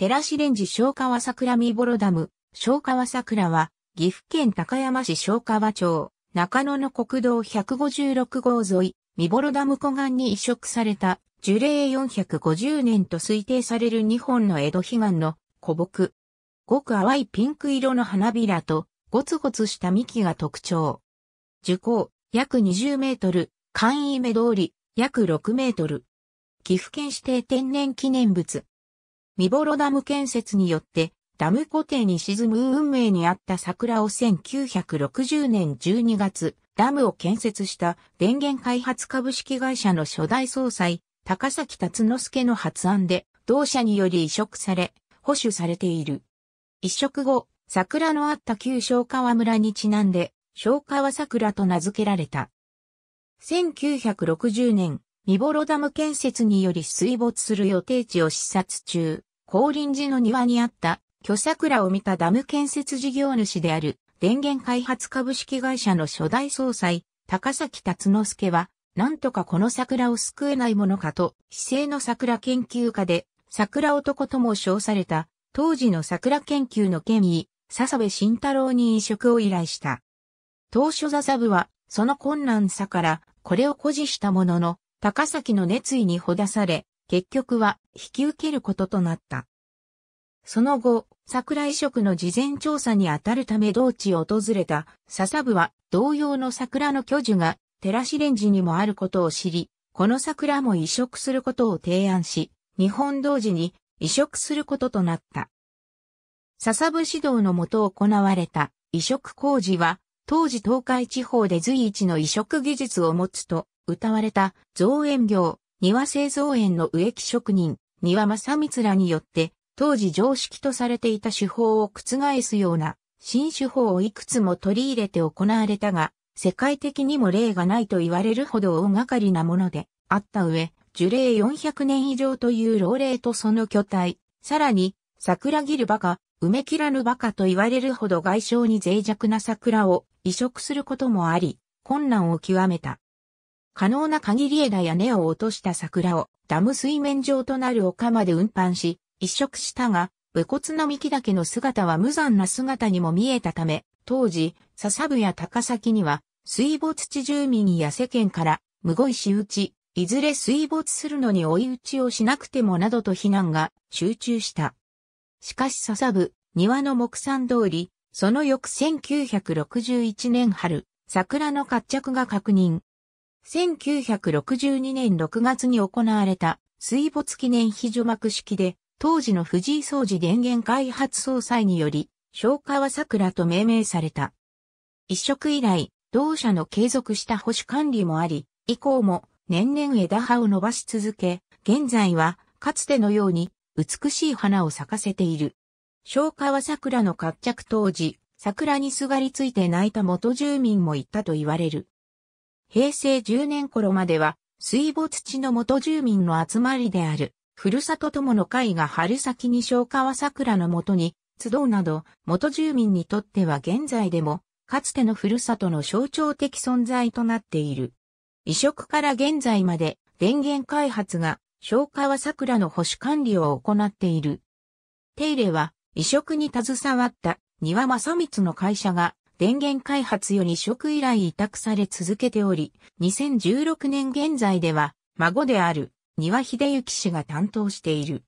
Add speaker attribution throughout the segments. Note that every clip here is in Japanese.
Speaker 1: テラシレンジ小川桜見ボロダム、小川桜は、岐阜県高山市小川町、中野の国道156号沿い、見ボロダム湖岸に移植された、樹齢450年と推定される2本の江戸悲岸の古木。ごく淡いピンク色の花びらと、ゴツゴツした幹が特徴。樹高、約20メートル、簡易目通り、約6メートル。岐阜県指定天然記念物、ボロダム建設によって、ダム固定に沈む運命にあった桜を1960年12月、ダムを建設した電源開発株式会社の初代総裁、高崎達之助の発案で、同社により移植され、保守されている。移植後、桜のあった旧昭川村にちなんで、昭川桜と名付けられた。1960年、ボロダム建設により水没する予定地を視察中、高林寺の庭にあった巨桜を見たダム建設事業主である電源開発株式会社の初代総裁、高崎達之助は、なんとかこの桜を救えないものかと、市政の桜研究家で、桜男とも称された、当時の桜研究の権威、笹部慎太郎に移植を依頼した。当初ザザ部は、その困難さから、これを誇示したものの、高崎の熱意にほだされ、結局は引き受けることとなった。その後、桜井職の事前調査に当たるため同地を訪れた笹部は同様の桜の巨樹が寺レンジにもあることを知り、この桜も移植することを提案し、日本同時に移植することとなった。笹部指導のもと行われた移植工事は、当時東海地方で随一の移植技術を持つと謳われた造園業、庭製造園の植木職人、庭正光らによって、当時常識とされていた手法を覆すような新手法をいくつも取り入れて行われたが、世界的にも例がないと言われるほど大掛かりなものであった上、樹齢400年以上という老齢とその巨体、さらに桜切るバカ、め切らぬバカと言われるほど外傷に脆弱な桜を移植することもあり、困難を極めた。可能な限り枝や根を落とした桜をダム水面上となる丘まで運搬し、一色したが、武骨の幹だけの姿は無残な姿にも見えたため、当時、笹部や高崎には、水没地住民や世間から、むごい仕打ち、いずれ水没するのに追い打ちをしなくてもなどと非難が集中した。しかし笹部、庭の木山通り、その翌1961年春、桜の活着が確認、1962年6月に行われた水没記念非除幕式で、当時の藤井総司電源開発総裁により、昭川桜と命名された。一色以来、同社の継続した保守管理もあり、以降も年々枝葉を伸ばし続け、現在はかつてのように美しい花を咲かせている。昭和桜の活着当時、桜にすがりついて泣いた元住民もいたと言われる。平成10年頃までは、水没地の元住民の集まりである、ふるさと友の会が春先に小川桜のもとに、集うなど、元住民にとっては現在でも、かつてのふるさとの象徴的存在となっている。移植から現在まで、電源開発が、小川桜の保守管理を行っている。手入れは、移植に携わった、庭正光の会社が、電源開発より職以来委託され続けており、2016年現在では、孫である、庭秀幸氏が担当している。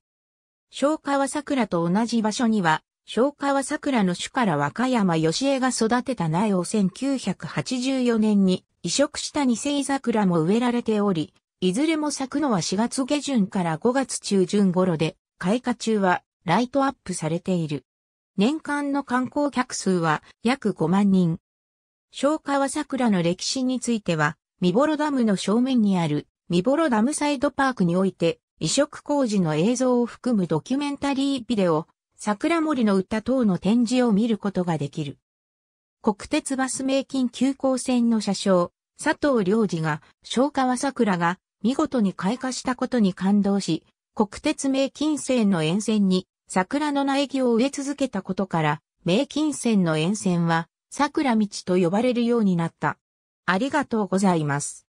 Speaker 1: 昭川桜と同じ場所には、昭川桜の種から若山義江が育てた苗を1984年に移植した二世桜も植えられており、いずれも咲くのは4月下旬から5月中旬頃で、開花中はライトアップされている。年間の観光客数は約5万人。昭川桜の歴史については、見幌ダムの正面にある見幌ダムサイドパークにおいて、移植工事の映像を含むドキュメンタリービデオ、桜森の歌等の展示を見ることができる。国鉄バス名金急行線の車掌、佐藤良二が、昭川桜が見事に開花したことに感動し、国鉄名金線の沿線に桜の苗木を植え続けたことから、名金線の沿線は、桜道と呼ばれるようになった。ありがとうございます。